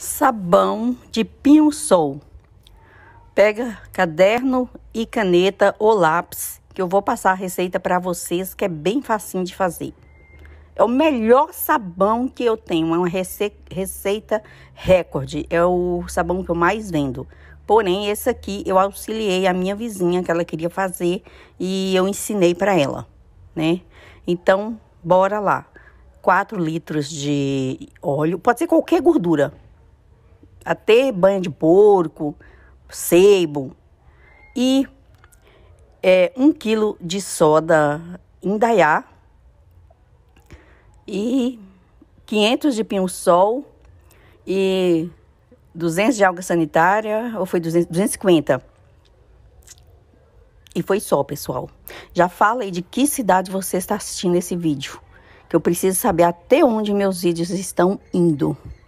Sabão de pinho-sol. Pega caderno e caneta ou lápis, que eu vou passar a receita para vocês, que é bem facinho de fazer. É o melhor sabão que eu tenho, é uma receita recorde, é o sabão que eu mais vendo. Porém, esse aqui eu auxiliei a minha vizinha que ela queria fazer e eu ensinei para ela, né? Então, bora lá. 4 litros de óleo, pode ser qualquer gordura, a ter banho de porco, sebo e é, um quilo de soda indaiá e 500 de pinho-sol e 200 de alga sanitária, ou foi 200, 250. E foi só, pessoal. Já fala aí de que cidade você está assistindo esse vídeo, que eu preciso saber até onde meus vídeos estão indo.